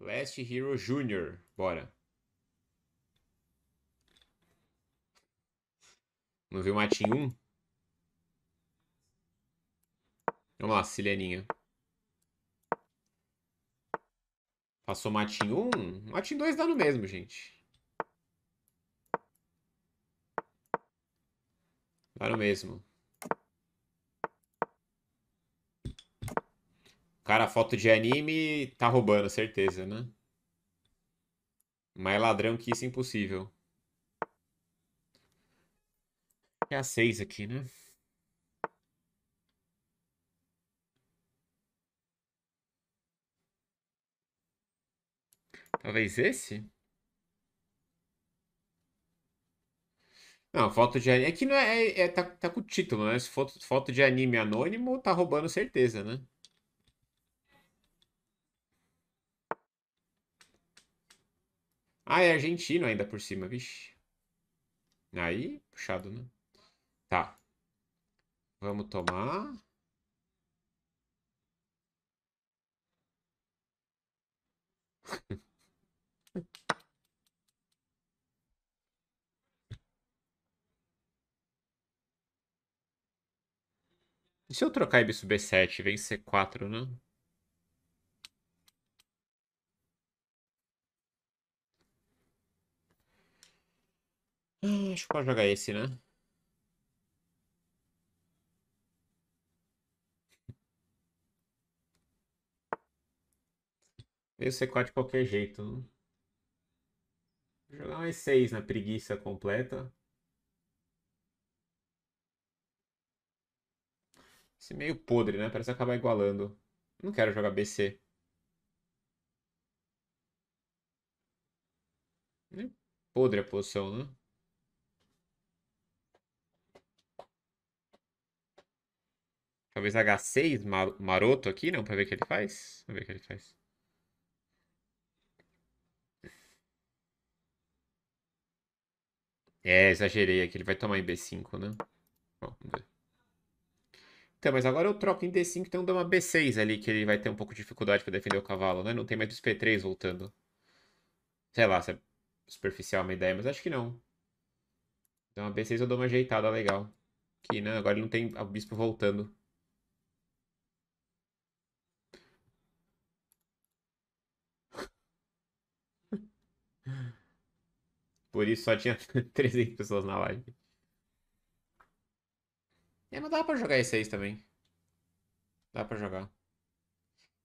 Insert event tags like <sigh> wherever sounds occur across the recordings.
Last Hero Jr. Bora. Não viu o matinho 1. Vamos lá, Sileninha. Passou matinho 1. Matinho 2 dá no mesmo, gente. Dá no mesmo. Cara, foto de anime tá roubando, certeza, né? Mais ladrão que isso é impossível. É a 6 aqui, né? Talvez esse? Não, foto de anime. É que não é. é, é tá, tá com o título, né? Se foto, foto de anime anônimo, tá roubando certeza, né? Ah, é argentino ainda por cima, vixe. Aí, puxado, né? Tá. Vamos tomar. <laughs> E se eu trocar IB sub 7 vem C4, né? Hum, acho que pode jogar esse, né? Veio C4 de qualquer jeito, né? Vou jogar mais 6 na preguiça completa. Esse meio podre, né? Parece acabar igualando. Não quero jogar BC. Podre a posição, né? Talvez H6 maroto aqui, não? Pra ver o que ele faz. Vamos ver o que ele faz. É, exagerei aqui. Ele vai tomar em B5, né? Bom, vamos ver. Então, mas agora eu troco em D5, então dá uma B6 ali, que ele vai ter um pouco de dificuldade pra defender o cavalo, né? Não tem mais os P3 voltando. Sei lá se é superficial uma ideia, mas acho que não. Então a B6 eu dou uma ajeitada legal. Aqui, né? Agora ele não tem o bispo voltando. Por isso só tinha 300 <laughs> pessoas na live. É, mas dá pra jogar esse aí também. Dá pra jogar.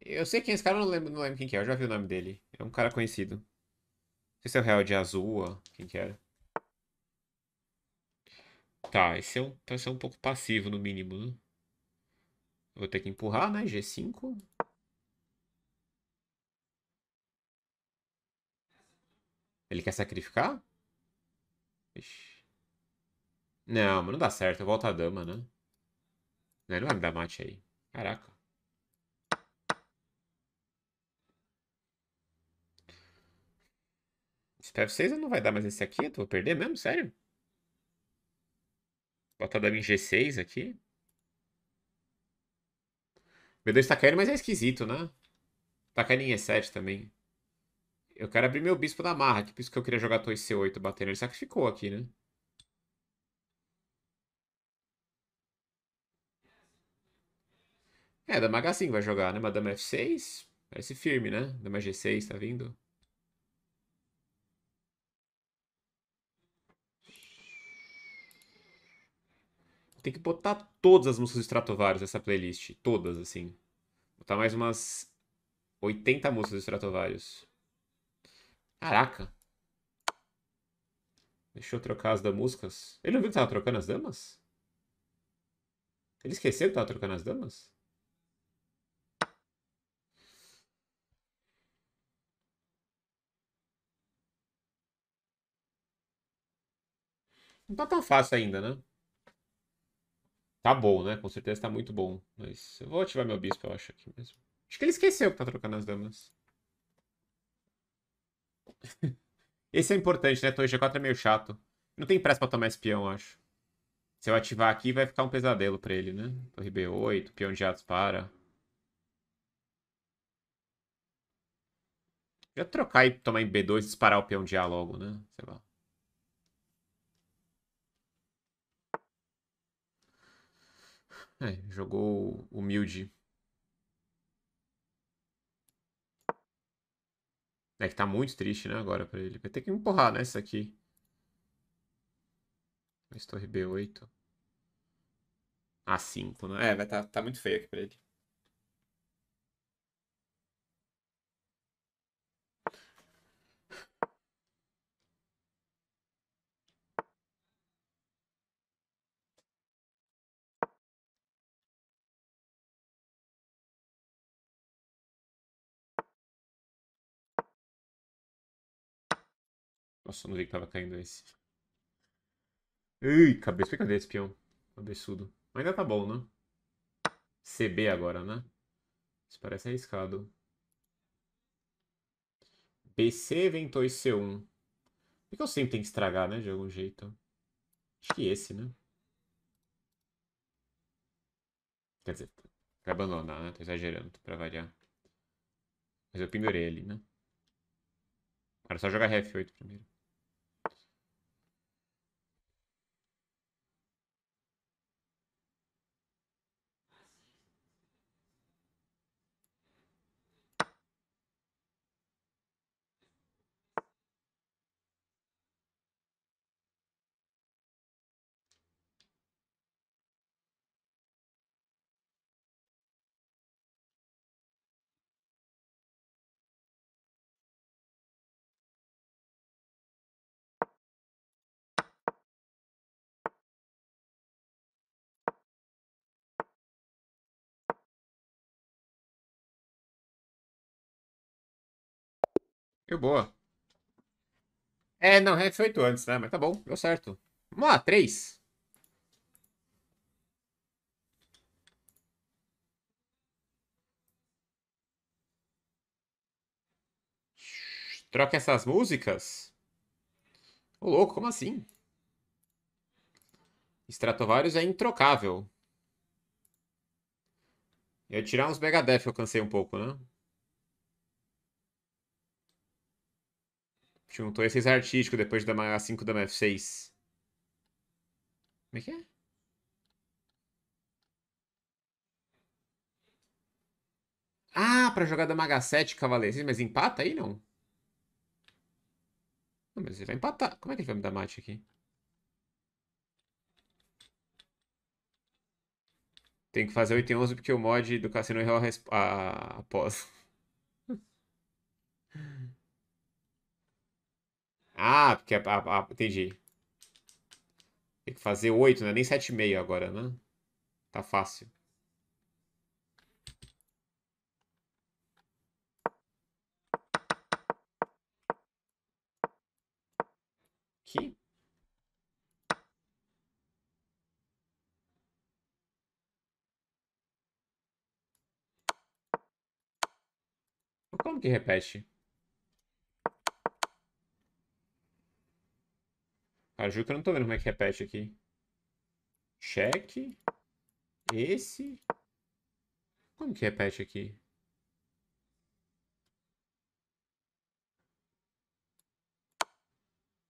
Eu sei quem é esse cara, não lembro, não lembro quem que é. Eu já vi o nome dele. É um cara conhecido. Não sei se é o Real de Azul, quem que era. Tá, esse é um, então esse é um pouco passivo, no mínimo, né? Vou ter que empurrar, né? G5. Ele quer sacrificar? Ixi. Não, mas não dá certo. Eu é volto a dama, né? Não, vai me dar mate aí. Caraca. Se PF6 não vai dar mais esse aqui? Eu vou perder mesmo? Sério? Bota a dama em G6 aqui. B2 tá caindo, mas é esquisito, né? Tá caindo em E7 também. Eu quero abrir meu bispo da marra, que por tipo isso que eu queria jogar torre C8 batendo. Ele sacrificou aqui, né? É, Dama H5 vai jogar, né? Madame F6. Parece firme, né? Dama G6 tá vindo. Tem que botar todas as músicas de Stratovarius nessa playlist. Todas, assim. Botar mais umas 80 músicas de Stratovarius. Caraca. Deixa eu trocar as damuscas. Ele não viu que tava trocando as damas? Ele esqueceu que tava trocando as damas? Não tá tão fácil ainda, né? Tá bom, né? Com certeza tá muito bom. Mas eu vou ativar meu bispo, eu acho, aqui mesmo. Acho que ele esqueceu que tá trocando as damas. <laughs> Esse é importante, né? Torre G4 é meio chato. Não tem pressa pra tomar esse peão, acho. Se eu ativar aqui, vai ficar um pesadelo pra ele, né? Torre B8, peão de atos para. Já trocar e tomar em B2 e disparar o peão de A logo, né? Sei lá. É, jogou humilde. É que tá muito triste, né, agora pra ele. Vai ter que empurrar, né, isso aqui. Mas torre B8. A5, né? É, vai tá, tá muito feio aqui pra ele. Nossa, eu não vi que tava caindo esse. Ih, cabeça. Cadê esse peão? Cabeçudo. Mas ainda tá bom, né? CB agora, né? Isso parece arriscado. BC ventou e c 1 Por que eu sempre tenho que estragar, né? De algum jeito. Acho que esse, né? Quer dizer, vai abandonar, né? Tô exagerando, pra variar. Mas eu pendurei ali, né? Era é só jogar Rf8 primeiro. eu boa. É, não, é feito antes, né? Mas tá bom, deu certo. Vamos lá, três. Troca essas músicas? Ô, louco, como assim? Stratovarius é introcável. Eu tirar uns Megadeth, eu cansei um pouco, né? Juntou esses artístico depois da H5 da F6. Como é que é? Ah, pra jogar da H7, cavaleiro. Mas empata aí, não? Não, mas ele vai empatar. Como é que ele vai me dar mate aqui? Tem que fazer o item 11 porque o mod do Cassino Real após. <laughs> Ah, porque a, a, a, entendi. Tem que fazer 8, né? Nem 7,5 agora, né? Tá fácil. Aqui. Como que repete? Cara, juro que eu não tô vendo como é que repete aqui. Cheque Esse. Como que repete aqui?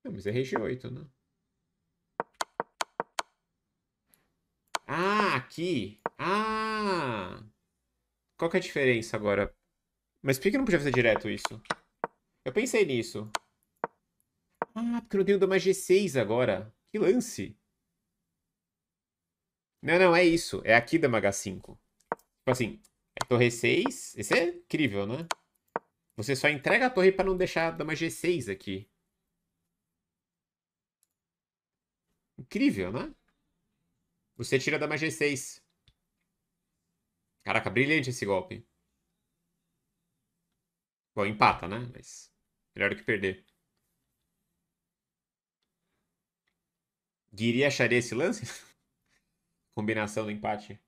Não, mas é RG8, né? Ah, aqui. Ah! Qual que é a diferença agora? Mas por que não podia fazer direto isso? Eu pensei nisso. Ah, porque eu não tenho dama G6 agora. Que lance. Não, não, é isso. É aqui dama H5. Tipo assim, é torre 6. Isso é incrível, né? Você só entrega a torre para não deixar a dama G6 aqui. Incrível, né? Você tira a dama G6. Caraca, brilhante esse golpe. Bom, empata, né? Mas melhor do que perder. Guiri acharia esse lance? <laughs> Combinação do empate.